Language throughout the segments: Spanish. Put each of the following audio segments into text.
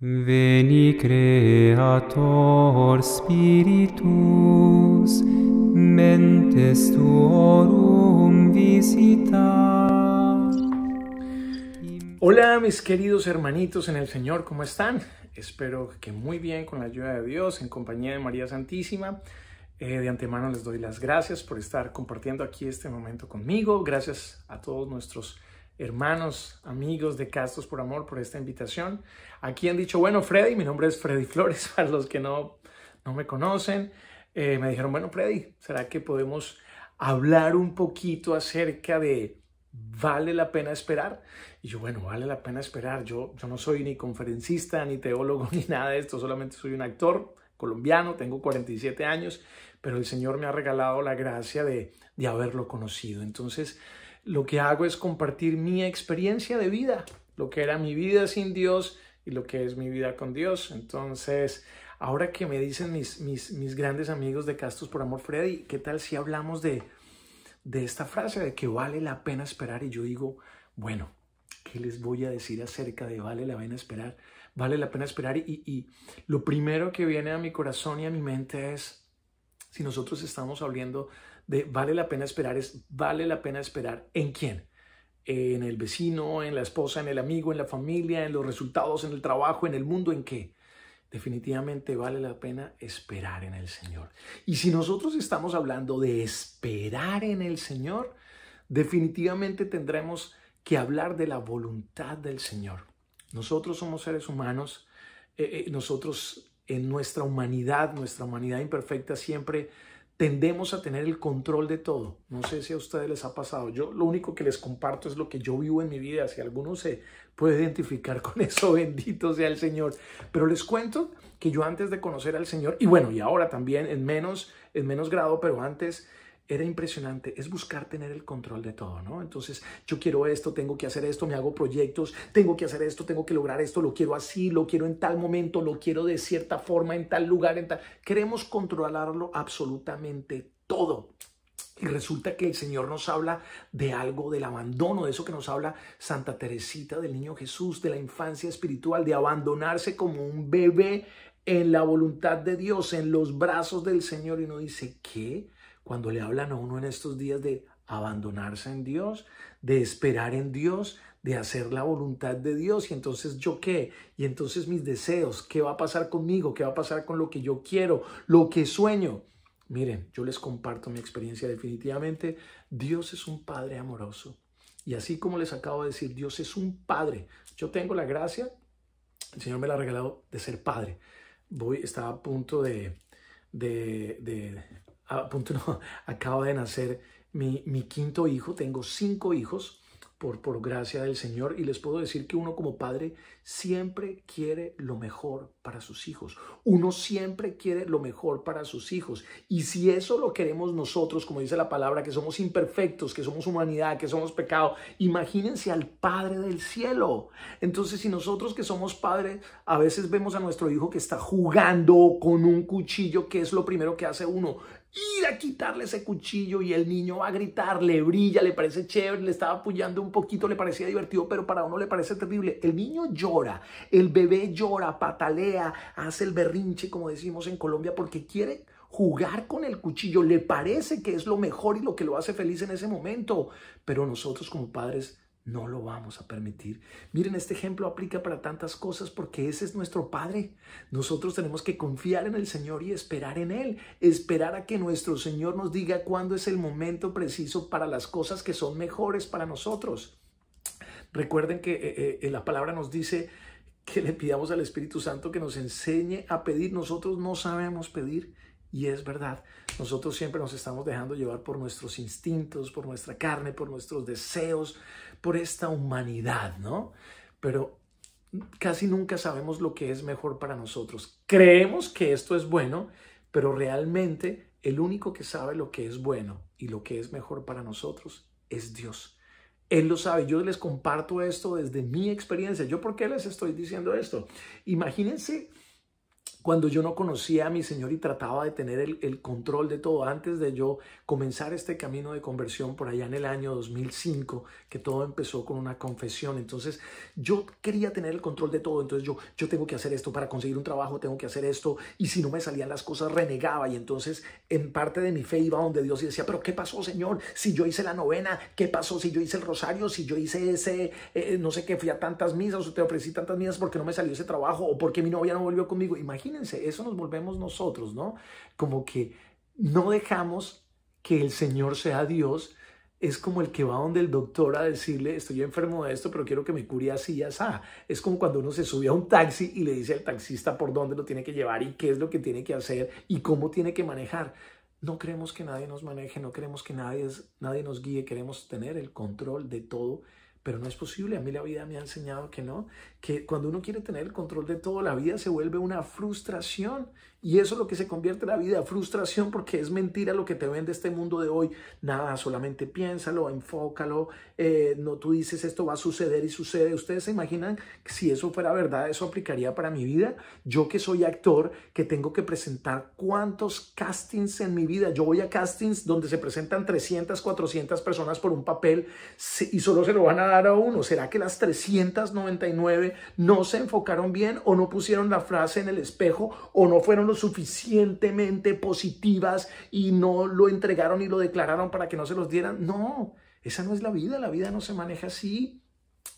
Veni Creator Spiritus, mentes tuorum visita. Hola mis queridos hermanitos en el Señor, ¿cómo están? Espero que muy bien con la ayuda de Dios, en compañía de María Santísima. Eh, de antemano les doy las gracias por estar compartiendo aquí este momento conmigo. Gracias a todos nuestros hermanos, amigos de Castos por Amor por esta invitación. Aquí han dicho, bueno, Freddy, mi nombre es Freddy Flores, para los que no, no me conocen, eh, me dijeron, bueno, Freddy, ¿será que podemos hablar un poquito acerca de vale la pena esperar? Y yo, bueno, vale la pena esperar. Yo, yo no soy ni conferencista, ni teólogo, ni nada de esto, solamente soy un actor colombiano, tengo 47 años, pero el Señor me ha regalado la gracia de, de haberlo conocido. Entonces, lo que hago es compartir mi experiencia de vida, lo que era mi vida sin Dios y lo que es mi vida con Dios. Entonces, ahora que me dicen mis, mis, mis grandes amigos de Castos por Amor Freddy, ¿qué tal si hablamos de, de esta frase de que vale la pena esperar? Y yo digo, bueno, ¿qué les voy a decir acerca de vale la pena esperar? Vale la pena esperar y, y lo primero que viene a mi corazón y a mi mente es si nosotros estamos hablando vale la pena esperar es vale la pena esperar en quién. En el vecino, en la esposa, en el amigo, en la familia, en los resultados, en el trabajo, en el mundo, en qué. Definitivamente vale la pena esperar en el Señor. Y si nosotros estamos hablando de esperar en el Señor, definitivamente tendremos que hablar de la voluntad del Señor. Nosotros somos seres humanos, eh, eh, nosotros en nuestra humanidad, nuestra humanidad imperfecta, siempre tendemos a tener el control de todo. No sé si a ustedes les ha pasado. Yo lo único que les comparto es lo que yo vivo en mi vida. Si alguno se puede identificar con eso, bendito sea el Señor. Pero les cuento que yo antes de conocer al Señor, y bueno, y ahora también en menos, en menos grado, pero antes era impresionante, es buscar tener el control de todo, ¿no? Entonces, yo quiero esto, tengo que hacer esto, me hago proyectos, tengo que hacer esto, tengo que lograr esto, lo quiero así, lo quiero en tal momento, lo quiero de cierta forma, en tal lugar, en tal. Queremos controlarlo absolutamente todo. Y resulta que el Señor nos habla de algo, del abandono, de eso que nos habla Santa Teresita del Niño Jesús, de la infancia espiritual, de abandonarse como un bebé en la voluntad de Dios, en los brazos del Señor. Y uno dice, ¿qué? cuando le hablan a uno en estos días de abandonarse en Dios, de esperar en Dios, de hacer la voluntad de Dios. Y entonces yo qué? Y entonces mis deseos, ¿qué va a pasar conmigo? ¿Qué va a pasar con lo que yo quiero? Lo que sueño. Miren, yo les comparto mi experiencia definitivamente. Dios es un Padre amoroso. Y así como les acabo de decir, Dios es un Padre. Yo tengo la gracia, el Señor me la ha regalado de ser Padre. Voy, estaba a punto de, de, de a no, acaba de nacer mi, quinto hijo, tengo cinco hijos por, por gracia del Señor y les puedo decir que uno como padre siempre quiere lo mejor para sus hijos, uno siempre quiere lo mejor para sus hijos y si eso lo queremos nosotros, como dice la palabra, que somos imperfectos, que somos humanidad, que somos pecado, imagínense al Padre del cielo. Entonces si nosotros que somos padres a veces vemos a nuestro hijo que está jugando con un cuchillo, que es lo primero que hace uno? ir a quitarle ese cuchillo y el niño va a gritar, le brilla, le parece chévere, le estaba apoyando un poquito, le parecía divertido, pero para uno le parece terrible. El niño llora, el bebé llora, patalea, hace el berrinche, como decimos en Colombia, porque quiere jugar con el cuchillo, le parece que es lo mejor y lo que lo hace feliz en ese momento, pero nosotros como padres no lo vamos a permitir. Miren, este ejemplo aplica para tantas cosas porque ese es nuestro Padre. Nosotros tenemos que confiar en el Señor y esperar en Él. Esperar a que nuestro Señor nos diga cuándo es el momento preciso para las cosas que son mejores para nosotros. Recuerden que en eh, eh, eh, la palabra nos dice que le pidamos al Espíritu Santo que nos enseñe a pedir. Nosotros no sabemos pedir y es verdad, nosotros siempre nos estamos dejando llevar por nuestros instintos, por nuestra carne, por nuestros deseos, por esta humanidad, ¿no? Pero casi nunca sabemos lo que es mejor para nosotros. Creemos que esto es bueno, pero realmente el único que sabe lo que es bueno y lo que es mejor para nosotros es Dios. Él lo sabe. Yo les comparto esto desde mi experiencia. ¿Yo por qué les estoy diciendo esto? Imagínense cuando yo no conocía a mi Señor y trataba de tener el, control de todo, antes de yo comenzar este camino de conversión por allá en el año 2005, que todo empezó con una confesión, entonces yo quería tener el control de todo, entonces yo, yo tengo que hacer esto para conseguir un trabajo, tengo que hacer esto, y si no me salían las cosas renegaba, y entonces en parte de mi fe iba donde Dios y decía, pero ¿qué pasó Señor? Si yo hice la novena, ¿qué pasó si yo hice el rosario, si yo hice ese, eh, no sé qué, fui a tantas misas o te ofrecí tantas misas porque no me salió ese trabajo o porque mi novia no volvió conmigo, Imagínate eso nos volvemos nosotros, ¿no? Como que no dejamos que el Señor sea Dios. Es como el que va donde el doctor a decirle, estoy enfermo de esto, pero quiero que me cure así y así. Es como cuando uno se sube a un taxi y le dice al taxista por dónde lo tiene que llevar y qué es lo que tiene que hacer y cómo tiene que manejar. No creemos que nadie nos maneje, no creemos que nadie, nadie nos guíe, queremos tener el control de todo pero no es posible. A mí la vida me ha enseñado que no, que cuando uno quiere tener el control de toda la vida se vuelve una frustración. Y eso es lo que se convierte en la vida, frustración, porque es mentira lo que te vende este mundo de hoy. Nada, solamente piénsalo, enfócalo, eh, no tú dices esto va a suceder y sucede. ¿Ustedes se imaginan que si eso fuera verdad, eso aplicaría para mi vida? Yo que soy actor, que tengo que presentar cuántos castings en mi vida. Yo voy a castings donde se presentan 300, 400 personas por un papel y solo se lo van a dar a uno. ¿Será que las 399 no se enfocaron bien o no pusieron la frase en el espejo o no fueron lo suficientemente positivas y no lo entregaron y lo declararon para que no se los dieran. No, esa no es la vida, la vida no se maneja así.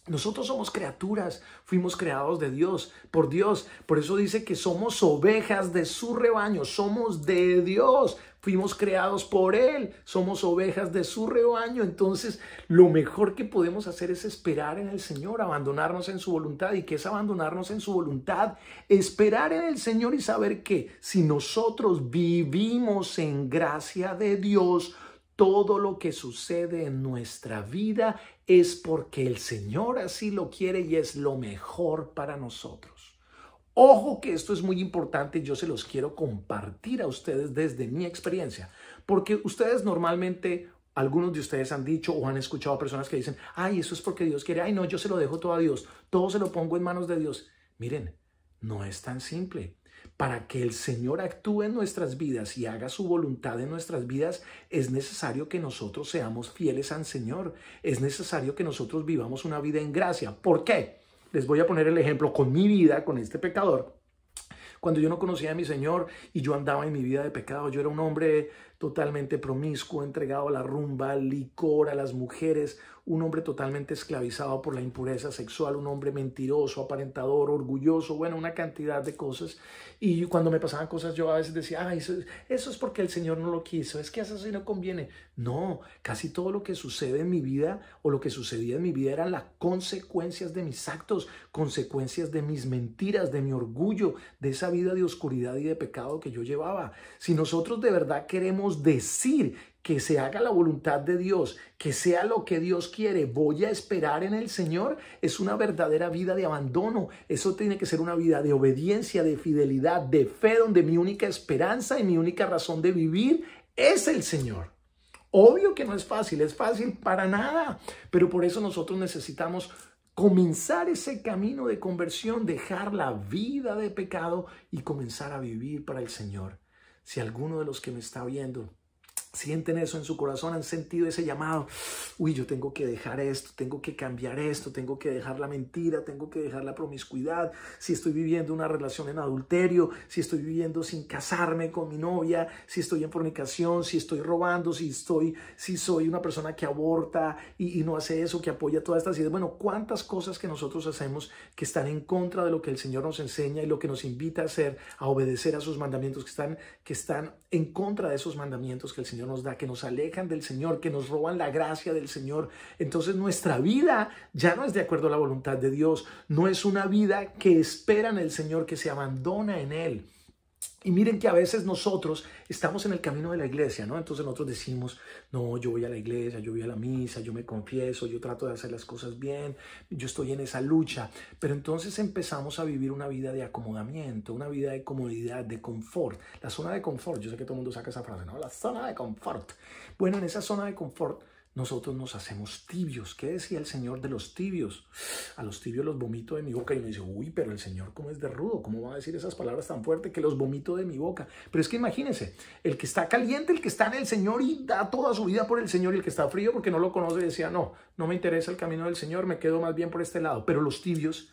Nosotros somos criaturas, fuimos creados de Dios, por Dios. Por eso dice que somos ovejas de su rebaño, somos de Dios, fuimos creados por Él, somos ovejas de su rebaño. Entonces, lo mejor que podemos hacer es esperar en el Señor, abandonarnos en su voluntad. ¿Y qué es abandonarnos en su voluntad? Esperar en el Señor y saber que si nosotros vivimos en gracia de Dios, todo lo que sucede en nuestra vida es porque el Señor así lo quiere y es lo mejor para nosotros. Ojo que esto es muy importante, yo se los quiero compartir a ustedes desde mi experiencia, porque ustedes normalmente algunos de ustedes han dicho o han escuchado personas que dicen, ay, eso es porque Dios quiere, ay, no, yo se lo dejo todo a Dios, todo se lo pongo en manos de Dios. Miren, no es tan simple para que el Señor actúe en nuestras vidas y haga su voluntad en nuestras vidas, es necesario que nosotros seamos fieles al Señor. Es necesario que nosotros vivamos una vida en gracia. ¿Por qué? Les voy a poner el ejemplo con mi vida, con este pecador. Cuando yo no conocía a mi Señor y yo andaba en mi vida de pecado, yo era un hombre totalmente promiscuo, entregado a la rumba, al licor, a las mujeres, un hombre totalmente esclavizado por la impureza sexual, un hombre mentiroso, aparentador, orgulloso, bueno, una cantidad de cosas. Y cuando me pasaban cosas yo a veces decía, ah, eso, es porque el Señor no lo quiso, es que eso no conviene. No, casi todo lo que sucede en mi vida o lo que sucedía en mi vida eran las consecuencias de mis actos, consecuencias de mis mentiras, de mi orgullo, de esa vida de oscuridad y de pecado que yo llevaba. Si nosotros de verdad queremos decir que se haga la voluntad de Dios, que sea lo que Dios quiere, voy a esperar en el Señor, es una verdadera vida de abandono. Eso tiene que ser una vida de obediencia, de fidelidad, de fe, donde mi única esperanza y mi única razón de vivir es el Señor. Obvio que no es fácil, es fácil para nada, pero por eso nosotros necesitamos comenzar ese camino de conversión, dejar la vida de pecado y comenzar a vivir para el Señor. Si alguno de los que me está viendo Sienten eso en su corazón, han sentido ese llamado. Uy, yo tengo que dejar esto, tengo que cambiar esto, tengo que dejar la mentira, tengo que dejar la promiscuidad. Si estoy viviendo una relación en adulterio, si estoy viviendo sin casarme con mi novia, si estoy en fornicación, si estoy robando, si estoy, si soy una persona que aborta y, no hace eso, que apoya todas estas ideas. Bueno, cuántas cosas que nosotros hacemos que están en contra de lo que el Señor nos enseña y lo que nos invita a hacer, a obedecer a sus mandamientos, que están, que están en contra de esos mandamientos que el Señor nos da, que nos alejan del Señor, que nos roban la gracia del Señor. Entonces nuestra vida ya no es de acuerdo a la voluntad de Dios, no es una vida que espera en el Señor, que se abandona en Él. Y miren que a veces nosotros estamos en el camino de la iglesia, ¿no? Entonces nosotros decimos, no, yo voy a la iglesia, yo voy a la misa, yo me confieso, yo trato de hacer las cosas bien, yo estoy en esa lucha. Pero entonces empezamos a vivir una vida de acomodamiento, una vida de comodidad, de confort. La zona de confort, yo sé que todo el mundo saca esa frase, ¿no? La zona de confort. Bueno, en esa zona de confort nosotros nos hacemos tibios. ¿Qué decía el Señor de los tibios? A los tibios los vomito de mi boca. Y me dice, uy, pero el Señor, ¿cómo es de rudo? ¿Cómo va a decir esas palabras tan fuertes que los vomito de mi boca? Pero es que imagínense, el que está caliente, el que está en el Señor y da toda su vida por el Señor, y el que está frío porque no lo conoce, decía, no, no me interesa el camino del Señor, me quedo más bien por este lado. Pero los tibios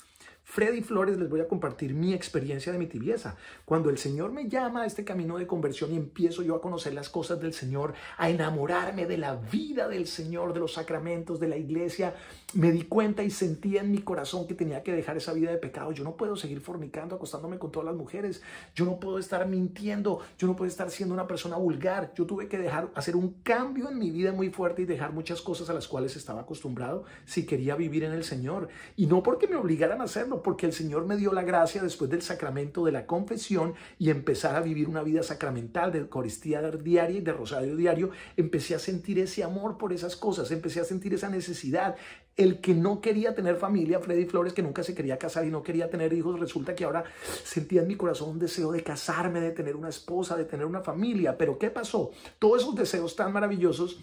Freddy Flores, les voy a compartir mi experiencia de mi tibieza. Cuando el Señor me llama a este camino de conversión y empiezo yo a conocer las cosas del Señor, a enamorarme de la vida del Señor, de los sacramentos, de la iglesia, me di cuenta y sentí en mi corazón que tenía que dejar esa vida de pecado. Yo no puedo seguir fornicando, acostándome con todas las mujeres. Yo no puedo estar mintiendo. Yo no puedo estar siendo una persona vulgar. Yo tuve que dejar, hacer un cambio en mi vida muy fuerte y dejar muchas cosas a las cuales estaba acostumbrado si quería vivir en el Señor. Y no porque me obligaran a hacerlo, porque el Señor me dio la gracia después del sacramento de la confesión y empezar a vivir una vida sacramental de Eucaristía diaria y de Rosario diario. Empecé a sentir ese amor por esas cosas, empecé a sentir esa necesidad. El que no quería tener familia, Freddy Flores, que nunca se quería casar y no quería tener hijos, resulta que ahora sentía en mi corazón un deseo de casarme, de tener una esposa, de tener una familia. Pero ¿qué pasó? Todos esos deseos tan maravillosos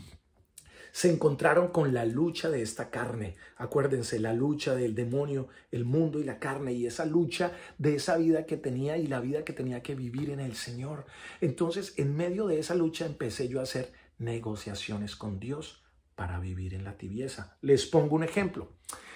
se encontraron con la lucha de esta carne. Acuérdense, la lucha del demonio, el mundo y la carne, y esa lucha de esa vida que tenía y la vida que tenía que vivir en el Señor. Entonces, en medio de esa lucha empecé yo a hacer negociaciones con Dios para vivir en la tibieza. Les pongo un ejemplo.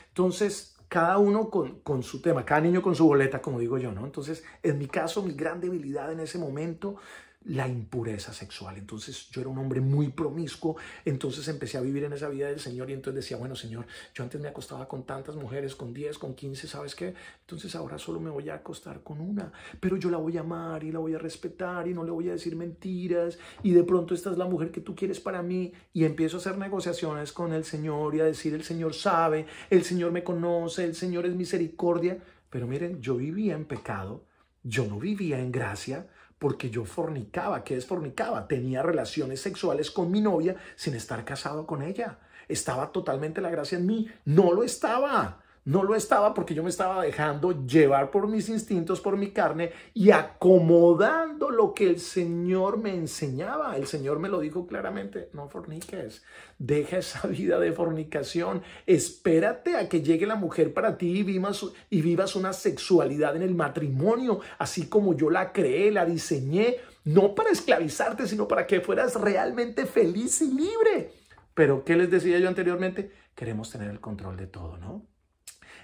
Entonces, cada uno con, su tema, cada niño con su boleta, como digo yo, ¿no? Entonces, en mi caso, mi gran debilidad en ese momento la impureza sexual. Entonces yo era un hombre muy promiscuo, entonces empecé a vivir en esa vida del Señor y entonces decía, bueno Señor, yo antes me acostaba con tantas mujeres, con 10, con 15, ¿sabes qué? Entonces ahora solo me voy a acostar con una, pero yo la voy a amar y la voy a respetar y no le voy a decir mentiras y de pronto esta es la mujer que tú quieres para mí y empiezo a hacer negociaciones con el Señor y a decir, el Señor sabe, el Señor me conoce, el Señor es misericordia. Pero miren, yo vivía en pecado, yo no vivía en gracia, porque yo fornicaba. ¿Qué es fornicaba? Tenía relaciones sexuales con mi novia sin estar casado con ella. Estaba totalmente la gracia en mí. No lo estaba. No lo estaba porque yo me estaba dejando llevar por mis instintos, por mi carne y acomodando lo que el Señor me enseñaba. El Señor me lo dijo claramente, no forniques, deja esa vida de fornicación, espérate a que llegue la mujer para ti y vivas, y una sexualidad en el matrimonio, así como yo la creé, la diseñé, no para esclavizarte, sino para que fueras realmente feliz y libre. Pero, ¿qué les decía yo anteriormente? Queremos tener el control de todo, ¿no?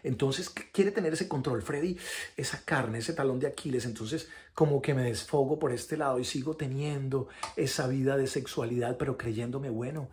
Entonces quiere tener ese control, Freddy, esa carne, ese talón de Aquiles. Entonces como que me desfogo por este lado y sigo teniendo esa vida de sexualidad, pero creyéndome bueno.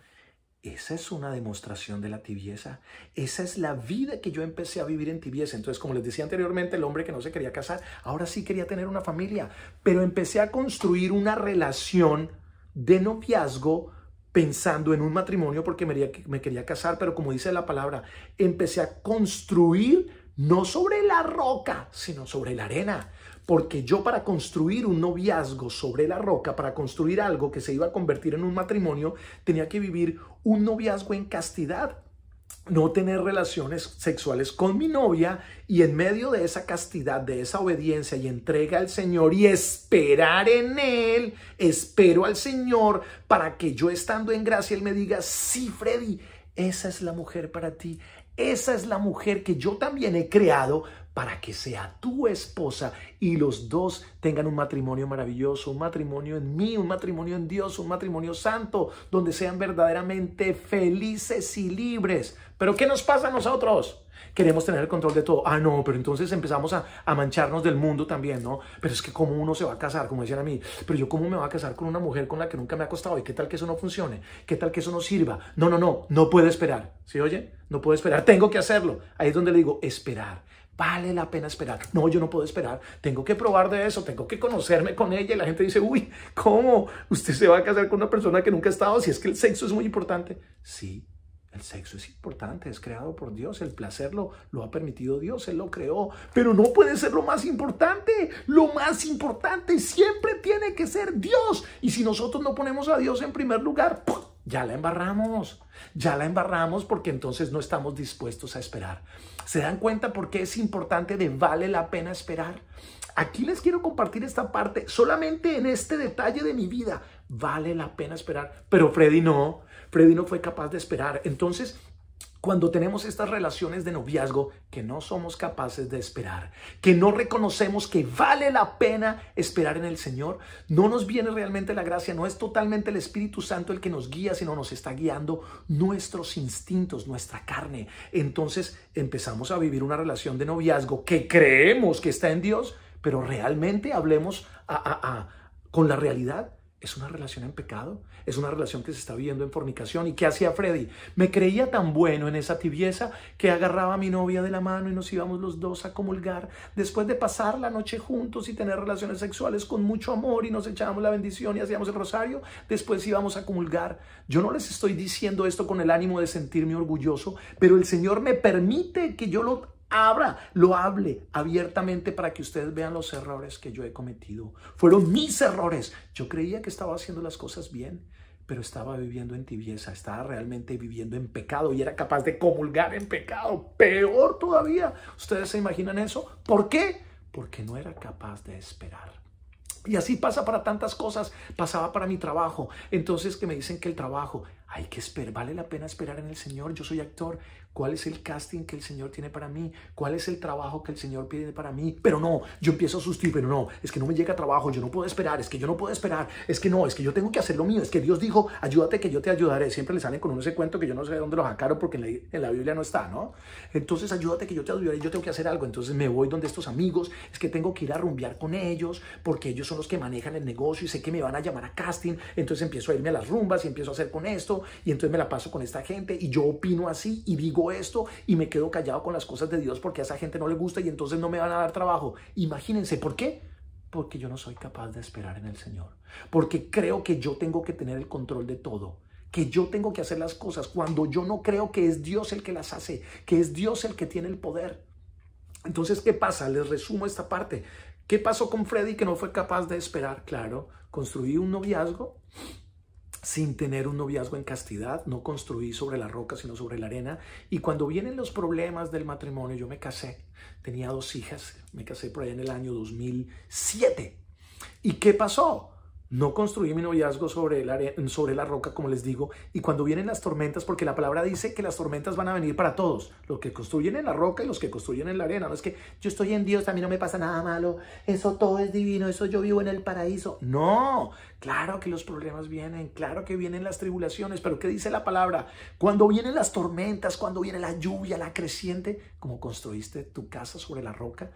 Esa es una demostración de la tibieza. Esa es la vida que yo empecé a vivir en tibieza. Entonces, como les decía anteriormente, el hombre que no se quería casar, ahora sí quería tener una familia, pero empecé a construir una relación de noviazgo pensando en un matrimonio porque me, quería casar, pero como dice la palabra, empecé a construir no sobre la roca, sino sobre la arena. Porque yo para construir un noviazgo sobre la roca, para construir algo que se iba a convertir en un matrimonio, tenía que vivir un noviazgo en castidad, no tener relaciones sexuales con mi novia y en medio de esa castidad, de esa obediencia y entrega al Señor y esperar en Él, espero al Señor para que yo estando en gracia, Él me diga, sí, Freddy, esa es la mujer para ti, esa es la mujer que yo también he creado para que sea tu esposa y los dos tengan un matrimonio maravilloso, un matrimonio en mí, un matrimonio en Dios, un matrimonio santo, donde sean verdaderamente felices y libres. Pero ¿qué nos pasa a nosotros? Queremos tener el control de todo. Ah, no, pero entonces empezamos a, mancharnos del mundo también, ¿no? Pero es que cómo uno se va a casar, como decían a mí, pero yo cómo me voy a casar con una mujer con la que nunca me ha acostado y qué tal que eso no funcione, qué tal que eso no sirva. No, no, no, no puedo esperar. ¿Sí oye? No puedo esperar, tengo que hacerlo. Ahí es donde le digo, esperar vale la pena esperar. No, yo no puedo esperar, tengo que probar de eso, tengo que conocerme con ella. Y la gente dice, uy, ¿cómo? ¿Usted se va a casar con una persona que nunca ha estado? Si es que el sexo es muy importante. Sí, el sexo es importante, es creado por Dios, el placer lo, lo, ha permitido Dios, Él lo creó, pero no puede ser lo más importante, lo más importante siempre tiene que ser Dios. Y si nosotros no ponemos a Dios en primer lugar, ¡pum! ya la embarramos, ya la embarramos porque entonces no estamos dispuestos a esperar. ¿Se dan cuenta por qué es importante de vale la pena esperar? Aquí les quiero compartir esta parte, solamente en este detalle de mi vida, vale la pena esperar. Pero Freddy no, Freddy no fue capaz de esperar. Entonces, cuando tenemos estas relaciones de noviazgo que no somos capaces de esperar, que no reconocemos que vale la pena esperar en el Señor, no nos viene realmente la gracia, no es totalmente el Espíritu Santo el que nos guía, sino nos está guiando nuestros instintos, nuestra carne. Entonces empezamos a vivir una relación de noviazgo que creemos que está en Dios, pero realmente hablemos con la realidad ¿Es una relación en pecado? ¿Es una relación que se está viviendo en fornicación? ¿Y qué hacía Freddy? Me creía tan bueno en esa tibieza que agarraba a mi novia de la mano y nos íbamos los dos a comulgar después de pasar la noche juntos y tener relaciones sexuales con mucho amor y nos echábamos la bendición y hacíamos el rosario. Después íbamos a comulgar. Yo no les estoy diciendo esto con el ánimo de sentirme orgulloso, pero el Señor me permite que yo lo abra, lo hable abiertamente para que ustedes vean los errores que yo he cometido. Fueron mis errores. Yo creía que estaba haciendo las cosas bien, pero estaba viviendo en tibieza, estaba realmente viviendo en pecado y era capaz de comulgar en pecado. Peor todavía. ¿Ustedes se imaginan eso? ¿Por qué? Porque no era capaz de esperar. Y así pasa para tantas cosas. Pasaba para mi trabajo. Entonces que me dicen que el trabajo, hay que esperar, vale la pena esperar en el Señor. Yo soy actor. ¿Cuál es el casting que el Señor tiene para mí? ¿Cuál es el trabajo que el Señor pide para mí? Pero no, yo empiezo a sustituir, pero no, es que no me llega trabajo, yo no puedo esperar, es que yo no puedo esperar, es que no, es que yo tengo que hacer lo mío, es que Dios dijo, ayúdate que yo te ayudaré. Siempre le salen con ese cuento que yo no sé de dónde lo sacaron porque en la, Biblia no está, ¿no? Entonces ayúdate que yo te ayudaré, yo tengo que hacer algo. Entonces me voy donde estos amigos, es que tengo que ir a rumbear con ellos porque ellos son los que manejan el negocio y sé que me van a llamar a casting. Entonces empiezo a irme a las rumbas y empiezo a hacer con esto y entonces me la paso con esta gente y yo opino así y digo esto y me quedo callado con las cosas de Dios porque a esa gente no le gusta y entonces no me van a dar trabajo. Imagínense, ¿por qué? Porque yo no soy capaz de esperar en el Señor. Porque creo que yo tengo que tener el control de todo que yo tengo que hacer las cosas cuando yo no creo que es Dios el que las hace, que es Dios el que tiene el poder. Entonces, ¿qué pasa? Les resumo esta parte. ¿Qué pasó con Freddy que no fue capaz de esperar? Claro, construí un noviazgo, sin tener un noviazgo en castidad, no construí sobre la roca, sino sobre la arena. Y cuando vienen los problemas del matrimonio, yo me casé, tenía dos hijas, me casé por ahí en el año 2007. ¿Y qué pasó? No construí mi noviazgo sobre, sobre la roca, como les digo, y cuando vienen las tormentas, porque la palabra dice que las tormentas van a venir para todos, los que construyen en la roca y los que construyen en la arena. No es que yo estoy en Dios, a mí no me pasa nada malo, eso todo es divino, eso yo vivo en el paraíso. No, claro que los problemas vienen, claro que vienen las tribulaciones, pero ¿qué dice la palabra? Cuando vienen las tormentas, cuando viene la lluvia, la creciente, como construiste tu casa sobre la roca,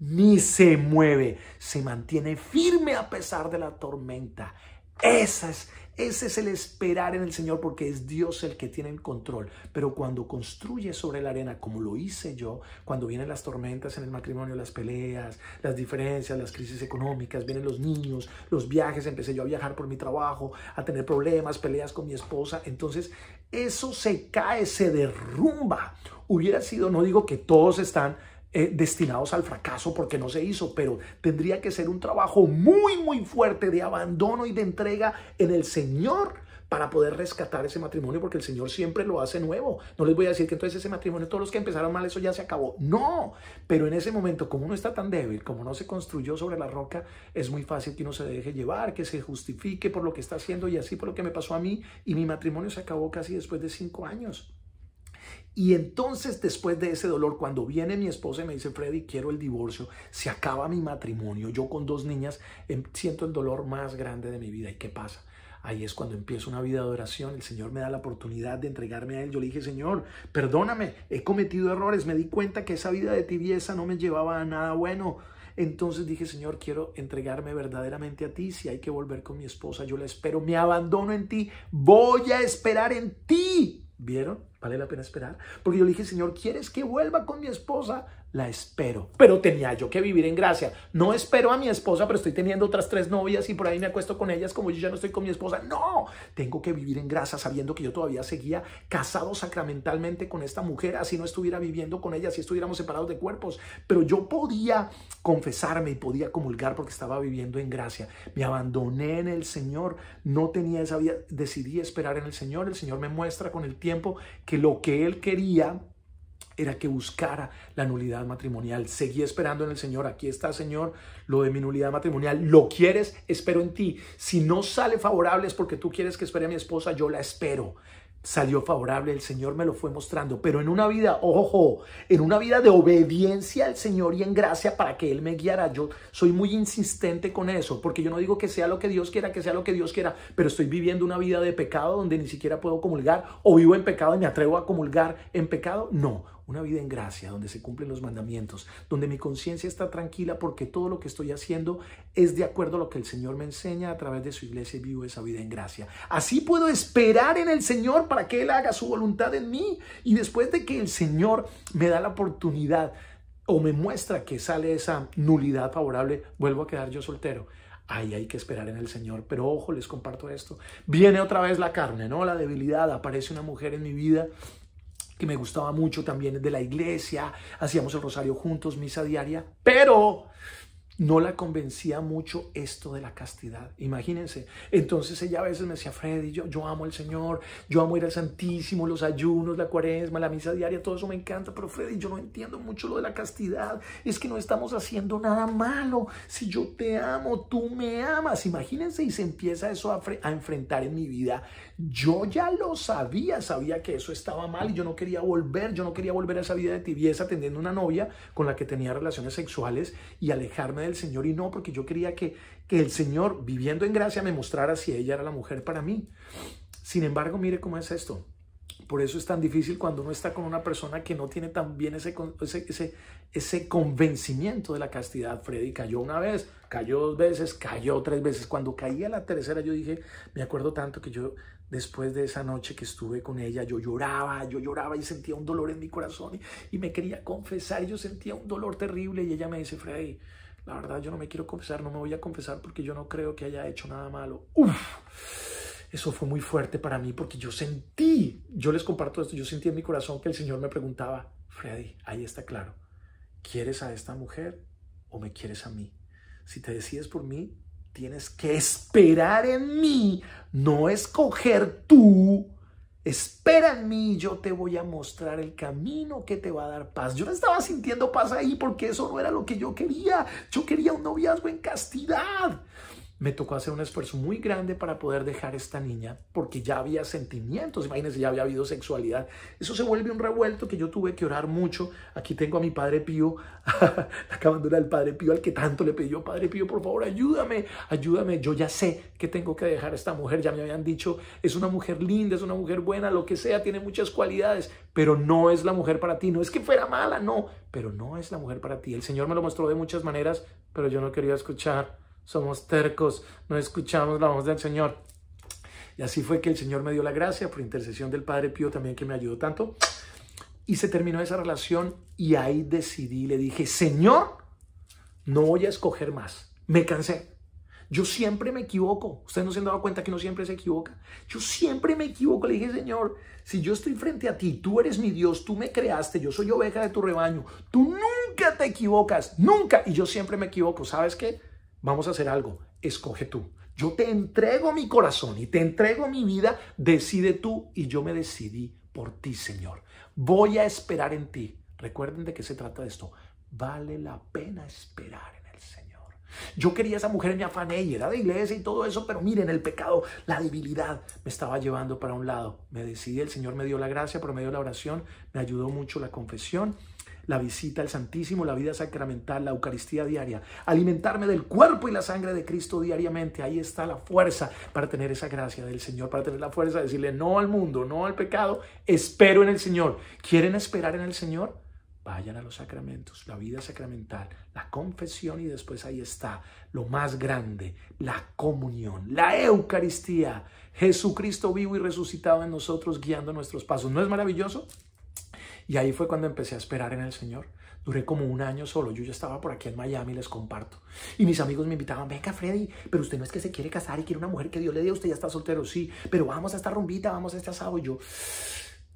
ni se mueve, se mantiene firme a pesar de la tormenta. Esa es, ese es el esperar en el Señor porque es Dios el que tiene el control. Pero cuando construye sobre la arena, como lo hice yo, cuando vienen las tormentas en el matrimonio, las peleas, las diferencias, las crisis económicas, vienen los niños, los viajes, empecé yo a viajar por mi trabajo, a tener problemas, peleas con mi esposa. Entonces, eso se cae, se derrumba. Hubiera sido, no digo que todos están eh, destinados al fracaso porque no se hizo, pero tendría que ser un trabajo muy, muy fuerte de abandono y de entrega en el Señor para poder rescatar ese matrimonio, porque el Señor siempre lo hace nuevo. No les voy a decir que entonces ese matrimonio, todos los que empezaron mal, eso ya se acabó. No, pero en ese momento, como uno está tan débil, como no se construyó sobre la roca, es muy fácil que uno se deje llevar, que se justifique por lo que está haciendo y así por lo que me pasó a mí y mi matrimonio se acabó casi después de cinco años. Y entonces después de ese dolor, cuando viene mi esposa y me dice, Freddy, quiero el divorcio, se acaba mi matrimonio, yo con dos niñas em, siento el dolor más grande de mi vida. ¿Y qué pasa? Ahí es cuando empiezo una vida de oración. El Señor me da la oportunidad de entregarme a Él. Yo le dije, Señor, perdóname, he cometido errores. Me di cuenta que esa vida de tibieza no me llevaba a nada bueno. Entonces dije, Señor, quiero entregarme verdaderamente a ti. Si hay que volver con mi esposa, yo la espero. Me abandono en ti. Voy a esperar en ti. ¿Vieron? ¿Vale la pena esperar? Porque yo le dije, Señor, ¿quieres que vuelva con mi esposa? La espero. Pero tenía yo que vivir en gracia. No espero a mi esposa, pero estoy teniendo otras tres novias y por ahí me acuesto con ellas como yo ya no estoy con mi esposa. No, tengo que vivir en gracia sabiendo que yo todavía seguía casado sacramentalmente con esta mujer, así no estuviera viviendo con ella, si estuviéramos separados de cuerpos. Pero yo podía confesarme y podía comulgar porque estaba viviendo en gracia. Me abandoné en el Señor, no tenía esa vida, decidí esperar en el Señor. El Señor me muestra con el tiempo que lo que él quería era que buscara la nulidad matrimonial. Seguía esperando en el Señor. Aquí está, Señor, lo de mi nulidad matrimonial. Lo quieres, espero en ti. Si no sale favorable es porque tú quieres que espere a mi esposa, yo la espero salió favorable, el Señor me lo fue mostrando, pero en una vida, ojo, en una vida de obediencia al Señor y en gracia para que Él me guiara. Yo soy muy insistente con eso, porque yo no digo que sea lo que Dios quiera, que sea lo que Dios quiera, pero estoy viviendo una vida de pecado donde ni siquiera puedo comulgar o vivo en pecado y me atrevo a comulgar en pecado. No, una vida en gracia, donde se cumplen los mandamientos, donde mi conciencia está tranquila porque todo lo que estoy haciendo es de acuerdo a lo que el Señor me enseña a través de su iglesia y vivo esa vida en gracia. Así puedo esperar en el Señor para que Él haga su voluntad en mí y después de que el Señor me da la oportunidad o me muestra que sale esa nulidad favorable, vuelvo a quedar yo soltero. Ahí hay que esperar en el Señor. Pero ojo, les comparto esto. Viene otra vez la carne, ¿no? La debilidad. Aparece una mujer en mi vida que me gustaba mucho también de la iglesia, hacíamos el rosario juntos, misa diaria, pero no la convencía mucho esto de la castidad. Imagínense. Entonces ella a veces me decía, Freddy, yo, yo amo al Señor, yo amo ir al Santísimo, los ayunos, la cuaresma, la misa diaria, todo eso me encanta, pero Freddy, yo no entiendo mucho lo de la castidad. Es que no estamos haciendo nada malo. Si yo te amo, tú me amas. Imagínense y se empieza eso a, a enfrentar en mi vida. Yo ya lo sabía, sabía que eso estaba mal y yo no quería volver, yo no quería volver a esa vida de tibieza teniendo una novia con la que tenía relaciones sexuales y alejarme el Señor y no, porque yo quería que, el Señor, viviendo en gracia, me mostrara si ella era la mujer para mí. Sin embargo, mire cómo es esto. Por eso es tan difícil cuando uno está con una persona que no tiene tan bien ese, ese, ese, convencimiento de la castidad. Freddy cayó una vez, cayó dos veces, cayó tres veces. Cuando caía la tercera, yo dije, me acuerdo tanto que yo después de esa noche que estuve con ella, yo lloraba, yo lloraba y sentía un dolor en mi corazón y, y me quería confesar. Y yo sentía un dolor terrible y ella me dice, Freddy, la verdad, yo no me quiero confesar, no me voy a confesar porque yo no creo que haya hecho nada malo. Uf, eso fue muy fuerte para mí porque yo sentí, yo les comparto esto, yo sentí en mi corazón que el Señor me preguntaba, Freddy, ahí está claro, ¿quieres a esta mujer o me quieres a mí? Si te decides por mí, tienes que esperar en mí, no escoger tú Espera en mí, yo te voy a mostrar el camino que te va a dar paz. Yo no estaba sintiendo paz ahí porque eso no era lo que yo quería. Yo quería un noviazgo en castidad me tocó hacer un esfuerzo muy grande para poder dejar esta niña porque ya había sentimientos, imagínense, ya había habido sexualidad. Eso se vuelve un revuelto que yo tuve que orar mucho. Aquí tengo a mi Padre Pío, la cabandura del Padre Pío al que tanto le pidió, oh, Padre Pío, por favor, ayúdame, ayúdame. Yo ya sé que tengo que dejar a esta mujer, ya me habían dicho, es una mujer linda, es una mujer buena, lo que sea, tiene muchas cualidades, pero no es la mujer para ti. No es que fuera mala, no, pero no es la mujer para ti. El Señor me lo mostró de muchas maneras, pero yo no quería escuchar somos tercos, no escuchamos la voz del Señor. Y así fue que el Señor me dio la gracia por intercesión del Padre Pío también que me ayudó tanto. Y se terminó esa relación y ahí decidí, le dije, Señor, no voy a escoger más. Me cansé. Yo siempre me equivoco. Ustedes no se han dado cuenta que uno siempre se equivoca. Yo siempre me equivoco. Le dije, Señor, si yo estoy frente a ti, tú eres mi Dios, tú me creaste, yo soy oveja de tu rebaño. Tú nunca te equivocas, nunca. Y yo siempre me equivoco. ¿Sabes qué? vamos a hacer algo, escoge tú. Yo te entrego mi corazón y te entrego mi vida, decide tú y yo me decidí por ti, Señor. Voy a esperar en ti. Recuerden de qué se trata esto. Vale la pena esperar en el Señor. Yo quería esa mujer, me afané y era de iglesia y todo eso, pero miren, el pecado, la debilidad me estaba llevando para un lado. Me decidí, el Señor me dio la gracia por medio de la oración, me ayudó mucho la confesión la visita al Santísimo, la vida sacramental, la Eucaristía diaria, alimentarme del cuerpo y la sangre de Cristo diariamente. Ahí está la fuerza para tener esa gracia del Señor, para tener la fuerza de decirle no al mundo, no al pecado, espero en el Señor. ¿Quieren esperar en el Señor? Vayan a los sacramentos, la vida sacramental, la confesión y después ahí está lo más grande, la comunión, la Eucaristía, Jesucristo vivo y resucitado en nosotros guiando nuestros pasos. ¿No es maravilloso? Y ahí fue cuando empecé a esperar en el Señor. Duré como un año solo. Yo ya estaba por aquí en Miami, les comparto. Y mis amigos me invitaban, venga Freddy, pero usted no es que se quiere casar y quiere una mujer que Dios le dé, usted ya está soltero, sí, pero vamos a esta rumbita, vamos a este asado. Y yo,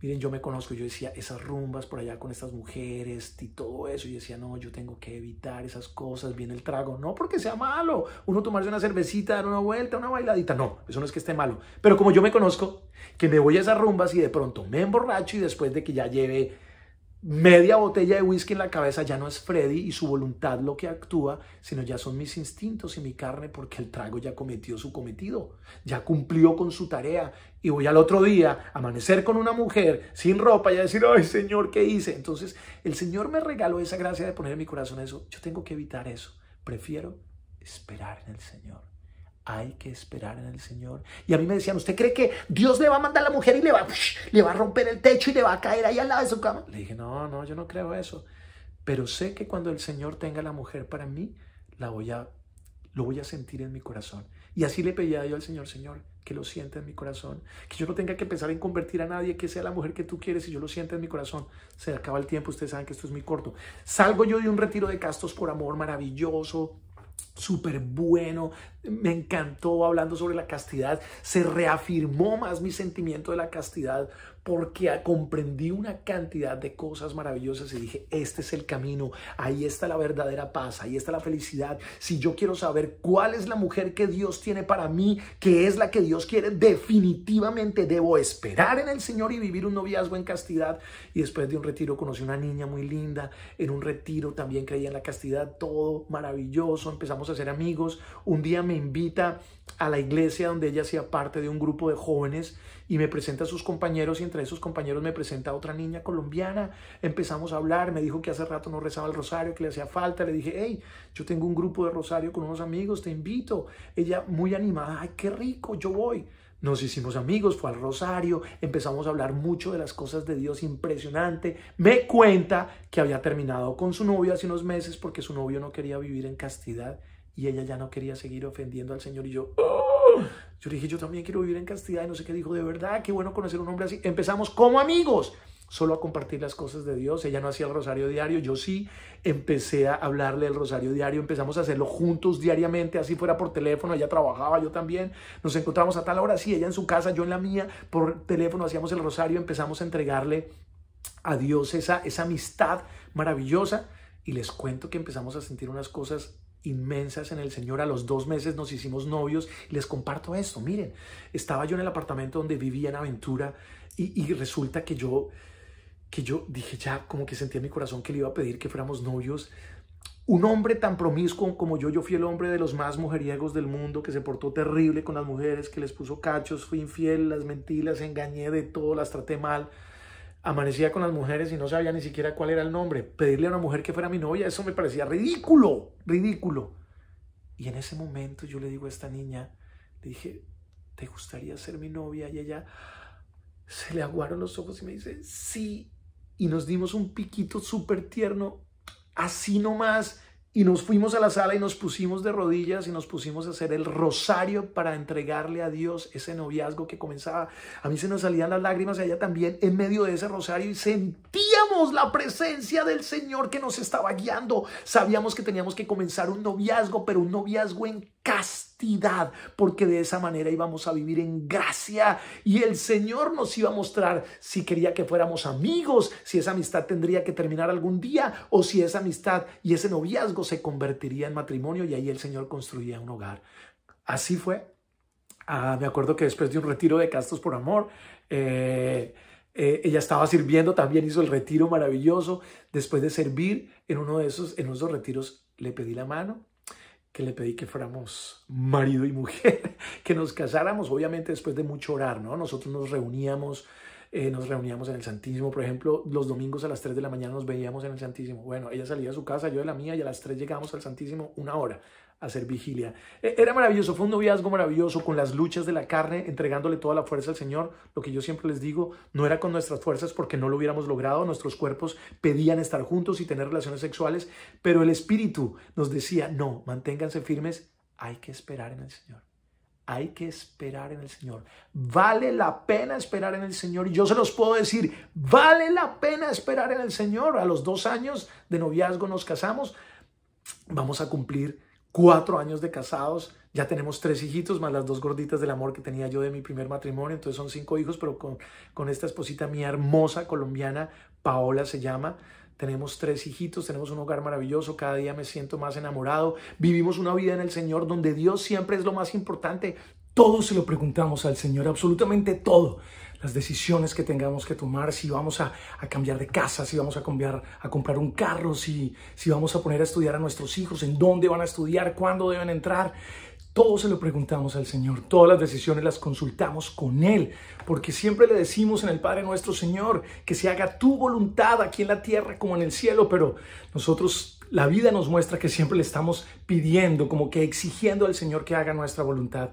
Miren, yo me conozco, yo decía, esas rumbas por allá con estas mujeres y todo eso, y decía, no, yo tengo que evitar esas cosas, viene el trago, no porque sea malo, uno tomarse una cervecita, dar una vuelta, una bailadita, no, eso no es que esté malo, pero como yo me conozco, que me voy a esas rumbas y de pronto me emborracho y después de que ya lleve media botella de whisky en la cabeza ya no es Freddy y su voluntad lo que actúa, sino ya son mis instintos y mi carne porque el trago ya cometió su cometido, ya cumplió con su tarea y voy al otro día a amanecer con una mujer sin ropa y a decir, ay Señor, ¿qué hice? Entonces el Señor me regaló esa gracia de poner en mi corazón eso. Yo tengo que evitar eso. Prefiero esperar en el Señor. Hay que esperar en el Señor. Y a mí me decían, ¿usted cree que Dios le va a mandar la mujer y le va, le va a romper el techo y le va a caer ahí al lado de su cama? Le dije, no, no, yo no creo eso. Pero sé que cuando el Señor tenga la mujer para mí, la voy a, lo voy a sentir en mi corazón. Y así le pedía yo al Señor, Señor, que lo sienta en mi corazón, que yo no tenga que pensar en convertir a nadie, que sea la mujer que tú quieres y yo lo sienta en mi corazón. Se acaba el tiempo, ustedes saben que esto es muy corto. Salgo yo de un retiro de castos por amor maravilloso, súper bueno, me encantó hablando sobre la castidad, se reafirmó más mi sentimiento de la castidad porque comprendí una cantidad de cosas maravillosas y dije, este es el camino, ahí está la verdadera paz, ahí está la felicidad. Si yo quiero saber cuál es la mujer que Dios tiene para mí, que es la que Dios quiere, definitivamente debo esperar en el Señor y vivir un noviazgo en castidad. Y después de un retiro conocí una niña muy linda, en un retiro también creía en la castidad, todo maravilloso, empezamos a ser amigos. Un día me invita a la iglesia donde ella hacía parte de un grupo de jóvenes y me presenta a sus compañeros y entre esos compañeros me presenta otra niña colombiana. Empezamos a hablar, me dijo que hace rato no rezaba el rosario, que le hacía falta. Le dije, hey, yo tengo un grupo de rosario con unos amigos, te invito. Ella muy animada, ay, qué rico, yo voy. Nos hicimos amigos, fue al rosario, empezamos a hablar mucho de las cosas de Dios, impresionante. Me cuenta que había terminado con su novio hace unos meses porque su novio no quería vivir en castidad y ella ya no quería seguir ofendiendo al Señor y yo, ¡Ah! yo dije, yo también quiero vivir en castidad y no sé qué dijo, de verdad, qué bueno conocer a un hombre así. Empezamos como amigos, solo a compartir las cosas de Dios. Ella no hacía el rosario diario, yo sí empecé a hablarle el rosario diario, empezamos a hacerlo juntos diariamente, así fuera por teléfono, ella trabajaba, yo también, nos encontramos a tal hora, sí, ella en su casa, yo en la mía, por teléfono hacíamos el rosario, empezamos a entregarle a Dios esa, esa amistad maravillosa. Y les cuento que empezamos a sentir unas cosas inmensas en el Señor. A los dos meses nos hicimos novios. Les comparto esto. Miren, estaba yo en el apartamento donde vivía en Aventura y, y resulta que yo, que yo dije ya, como que sentía mi corazón que le iba a pedir que fuéramos novios. Un hombre tan promiscuo como yo, yo fui el hombre de los más mujeriegos del mundo, que se portó terrible con las mujeres, que les puso cachos, fui infiel, las mentí, las engañé de todo, las traté mal amanecía con las mujeres y no sabía ni siquiera cuál era el nombre. Pedirle a una mujer que fuera mi novia, eso me parecía ridículo, ridículo. Y en ese momento yo le digo a esta niña, le dije, ¿te gustaría ser mi novia? Y ella se le aguaron los ojos y me dice, sí. Y nos dimos un piquito súper tierno, así nomás. Y nos fuimos a la sala y nos pusimos de rodillas y nos pusimos a hacer el rosario para entregarle a Dios ese noviazgo que comenzaba. A mí se nos salían las lágrimas y ella también en medio de ese rosario y sentíamos la presencia del Señor que nos estaba guiando. Sabíamos que teníamos que comenzar un noviazgo, pero un noviazgo en castidad, porque de esa manera íbamos a vivir en gracia y el Señor nos iba a mostrar si quería que fuéramos amigos, si esa amistad tendría que terminar algún día o si esa amistad y ese noviazgo se convertiría en matrimonio y ahí el Señor construía un hogar. Así fue. Ah, me acuerdo que después de un retiro de castos por amor, eh, eh, ella estaba sirviendo, también hizo el retiro maravilloso. Después de servir en uno de esos, en dos retiros, le pedí la mano que le pedí que fuéramos marido y mujer, que nos casáramos, obviamente después de mucho orar, ¿no? Nosotros nos reuníamos, eh, nos reuníamos en el Santísimo, por ejemplo, los domingos a las 3 de la mañana nos veíamos en el Santísimo. Bueno, ella salía de su casa, yo de la mía, y a las 3 llegábamos al Santísimo una hora hacer vigilia. E-, era maravilloso, fue un noviazgo maravilloso con las luchas de la carne, entregándole toda la fuerza al Señor. Lo que yo siempre les digo, no era con nuestras fuerzas porque no lo hubiéramos logrado, nuestros cuerpos pedían estar juntos y tener relaciones sexuales, pero el Espíritu nos decía, no, manténganse firmes, hay que esperar en el Señor. Hay que esperar en el Señor. Vale la pena esperar en el Señor. Y yo se los puedo decir, vale la pena esperar en el Señor. A los dos años de noviazgo nos casamos. Vamos a cumplir cuatro años de casados, ya tenemos tres hijitos, más las dos gorditas del amor que tenía yo de mi primer matrimonio, entonces son cinco hijos, pero con, esta esposita mía hermosa colombiana, Paola se llama, tenemos tres hijitos, tenemos un hogar maravilloso, cada día me siento más enamorado, vivimos una vida en el Señor donde Dios siempre es lo más importante. Todo se lo preguntamos al Señor, absolutamente todo las decisiones que tengamos que tomar, si vamos a, cambiar de casa, si vamos a, cambiar, a comprar un carro, si, si vamos a poner a estudiar a nuestros hijos, en dónde van a estudiar, cuándo deben entrar. Todo se lo preguntamos al Señor, todas las decisiones las consultamos con Él, porque siempre le decimos en el Padre nuestro Señor que se haga tu voluntad aquí en la tierra como en el cielo, pero nosotros, la vida nos muestra que siempre le estamos pidiendo, como que exigiendo al Señor que haga nuestra voluntad.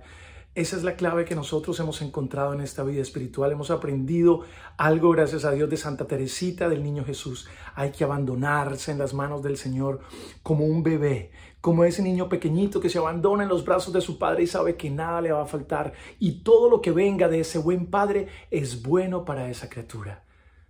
Esa es la clave que nosotros hemos encontrado en esta vida espiritual. Hemos aprendido algo, gracias a Dios, de Santa Teresita del Niño Jesús. Hay que abandonarse en las manos del Señor como un bebé, como ese niño pequeñito que se abandona en los brazos de su padre y sabe que nada le va a faltar. Y todo lo que venga de ese buen padre es bueno para esa criatura.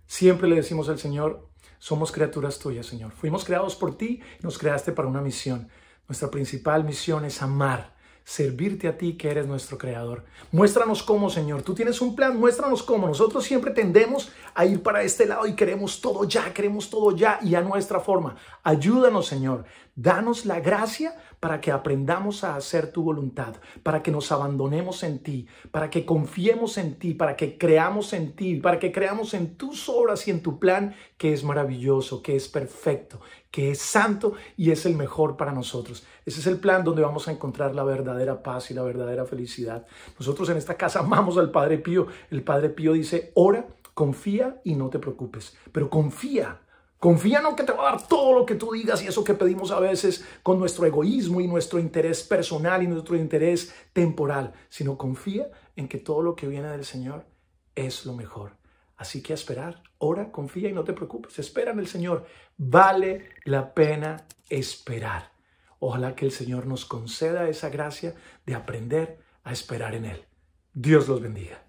Siempre le decimos al Señor, somos criaturas tuyas, Señor. Fuimos creados por ti, nos creaste para una misión. Nuestra principal misión es amar servirte a ti que eres nuestro creador. Muéstranos cómo, Señor. Tú tienes un plan, muéstranos cómo. Nosotros siempre tendemos a ir para este lado y queremos todo ya, queremos todo ya y a nuestra forma. Ayúdanos, Señor. Danos la gracia para que aprendamos a hacer tu voluntad, para que nos abandonemos en ti, para que confiemos en ti, para que creamos en ti, para que creamos en tus obras y en tu plan que es maravilloso, que es perfecto, que es santo y es el mejor para nosotros. Ese es el plan donde vamos a encontrar la verdadera paz y la verdadera felicidad. Nosotros en esta casa amamos al Padre Pío. El Padre Pío dice, ora, confía y no te preocupes, pero confía Confía no que te va a dar todo lo que tú digas y eso que pedimos a veces con nuestro egoísmo y nuestro interés personal y nuestro interés temporal, sino confía en que todo lo que viene del Señor es lo mejor. Así que a esperar, ora, confía y no te preocupes, espera en el Señor. Vale la pena esperar. Ojalá que el Señor nos conceda esa gracia de aprender a esperar en Él. Dios los bendiga.